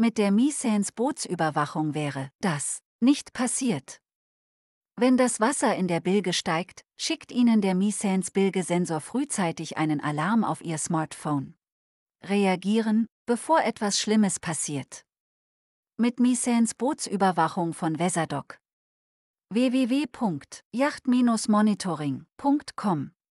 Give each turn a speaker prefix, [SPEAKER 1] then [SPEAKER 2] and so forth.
[SPEAKER 1] mit der Miesens Bootsüberwachung wäre das nicht passiert. Wenn das Wasser in der Bilge steigt, schickt Ihnen der Miesens Bilgesensor frühzeitig einen Alarm auf Ihr Smartphone. Reagieren, bevor etwas Schlimmes passiert. Mit Miesens Bootsüberwachung von Weserdock www.yacht-monitoring.com